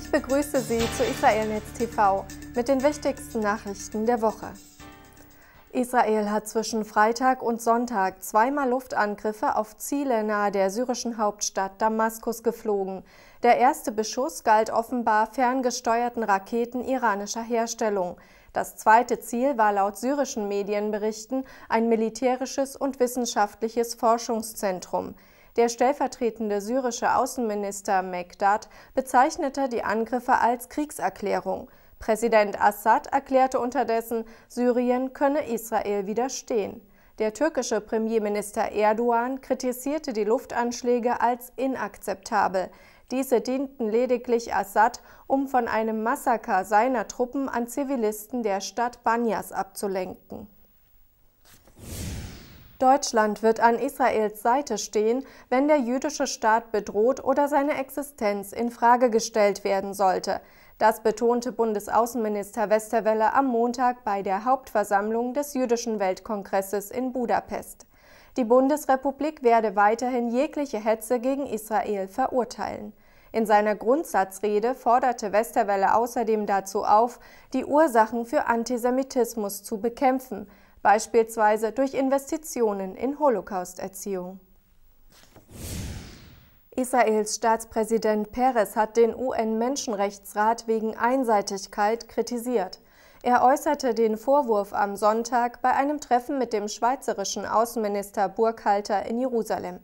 Ich begrüße Sie zu Israelnetz TV mit den wichtigsten Nachrichten der Woche. Israel hat zwischen Freitag und Sonntag zweimal Luftangriffe auf Ziele nahe der syrischen Hauptstadt Damaskus geflogen. Der erste Beschuss galt offenbar ferngesteuerten Raketen iranischer Herstellung. Das zweite Ziel war laut syrischen Medienberichten ein militärisches und wissenschaftliches Forschungszentrum. Der stellvertretende syrische Außenminister Mekdad bezeichnete die Angriffe als Kriegserklärung. Präsident Assad erklärte unterdessen, Syrien könne Israel widerstehen. Der türkische Premierminister Erdogan kritisierte die Luftanschläge als inakzeptabel. Diese dienten lediglich Assad, um von einem Massaker seiner Truppen an Zivilisten der Stadt Banyas abzulenken. Deutschland wird an Israels Seite stehen, wenn der jüdische Staat bedroht oder seine Existenz in Frage gestellt werden sollte. Das betonte Bundesaußenminister Westerwelle am Montag bei der Hauptversammlung des Jüdischen Weltkongresses in Budapest. Die Bundesrepublik werde weiterhin jegliche Hetze gegen Israel verurteilen. In seiner Grundsatzrede forderte Westerwelle außerdem dazu auf, die Ursachen für Antisemitismus zu bekämpfen, beispielsweise durch Investitionen in Holocaust-Erziehung. Israels Staatspräsident Peres hat den UN-Menschenrechtsrat wegen Einseitigkeit kritisiert. Er äußerte den Vorwurf am Sonntag bei einem Treffen mit dem schweizerischen Außenminister Burkhalter in Jerusalem.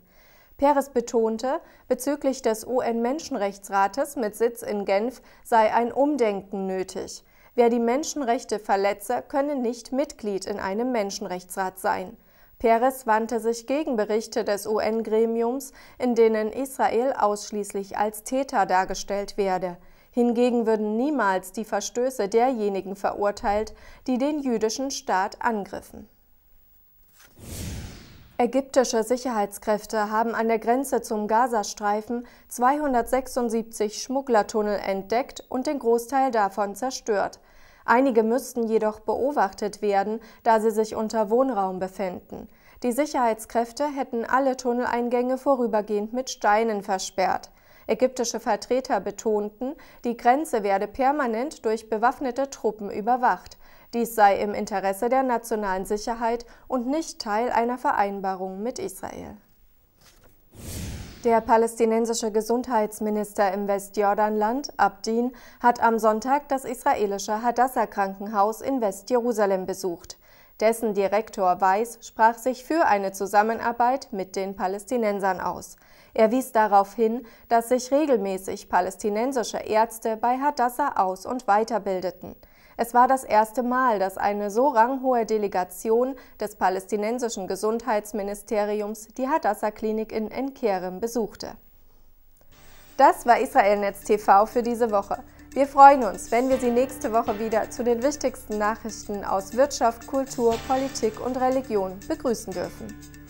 Peres betonte, bezüglich des UN-Menschenrechtsrates mit Sitz in Genf sei ein Umdenken nötig. Wer die Menschenrechte verletze, könne nicht Mitglied in einem Menschenrechtsrat sein. Peres wandte sich gegen Berichte des UN-Gremiums, in denen Israel ausschließlich als Täter dargestellt werde. Hingegen würden niemals die Verstöße derjenigen verurteilt, die den jüdischen Staat angriffen. Ägyptische Sicherheitskräfte haben an der Grenze zum Gazastreifen 276 Schmugglertunnel entdeckt und den Großteil davon zerstört. Einige müssten jedoch beobachtet werden, da sie sich unter Wohnraum befinden. Die Sicherheitskräfte hätten alle Tunneleingänge vorübergehend mit Steinen versperrt. Ägyptische Vertreter betonten, die Grenze werde permanent durch bewaffnete Truppen überwacht. Dies sei im Interesse der nationalen Sicherheit und nicht Teil einer Vereinbarung mit Israel. Der palästinensische Gesundheitsminister im Westjordanland, Abdin, hat am Sonntag das israelische Hadassah-Krankenhaus in Westjerusalem besucht. Dessen Direktor Weiß sprach sich für eine Zusammenarbeit mit den Palästinensern aus. Er wies darauf hin, dass sich regelmäßig palästinensische Ärzte bei Hadassah aus- und weiterbildeten. Es war das erste Mal, dass eine so ranghohe Delegation des palästinensischen Gesundheitsministeriums die Hadassah-Klinik in Enkerem besuchte. Das war Israelnetz TV für diese Woche. Wir freuen uns, wenn wir Sie nächste Woche wieder zu den wichtigsten Nachrichten aus Wirtschaft, Kultur, Politik und Religion begrüßen dürfen.